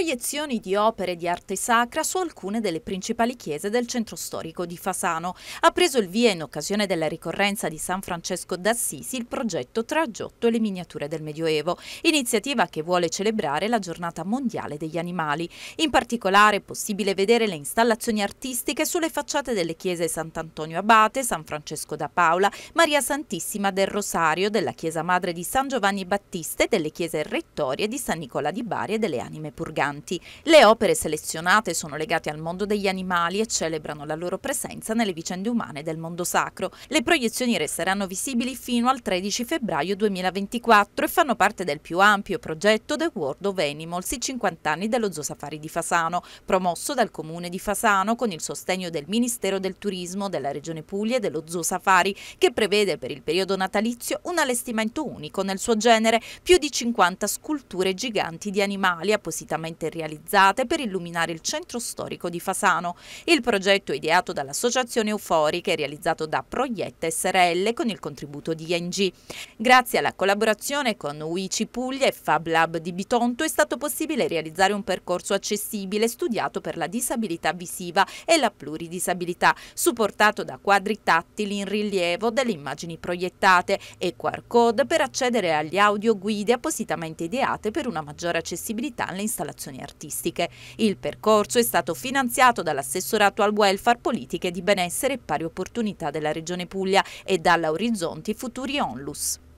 proiezioni di opere di arte sacra su alcune delle principali chiese del centro storico di Fasano. Ha preso il via in occasione della ricorrenza di San Francesco d'Assisi il progetto Tragiotto e le miniature del Medioevo, iniziativa che vuole celebrare la giornata mondiale degli animali. In particolare è possibile vedere le installazioni artistiche sulle facciate delle chiese Sant'Antonio Abate, San Francesco da Paola, Maria Santissima del Rosario, della chiesa madre di San Giovanni Battista e delle chiese rettorie di San Nicola di Bari e delle anime purganti importanti. Le opere selezionate sono legate al mondo degli animali e celebrano la loro presenza nelle vicende umane del mondo sacro. Le proiezioni resteranno visibili fino al 13 febbraio 2024 e fanno parte del più ampio progetto The World of Animals, i 50 anni dello Zoo Safari di Fasano, promosso dal comune di Fasano con il sostegno del Ministero del Turismo, della Regione Puglia e dello Zoo Safari, che prevede per il periodo natalizio un allestimento unico nel suo genere, più di 50 sculture giganti di animali appositamente state realizzate per illuminare il centro storico di Fasano. Il progetto ideato dall'associazione Euforica è realizzato da Proietta SRL con il contributo di ING. Grazie alla collaborazione con Uici Puglia e Fab Lab di Bitonto è stato possibile realizzare un percorso accessibile studiato per la disabilità visiva e la pluridisabilità, supportato da quadri tattili in rilievo delle immagini proiettate e QR code per accedere agli audioguide appositamente ideate per una maggiore accessibilità alle installazioni manifestazioni artistiche. Il percorso è stato finanziato dall'assessorato al welfare politiche di benessere e pari opportunità della Regione Puglia e dalla Orizzonti Futuri Onlus.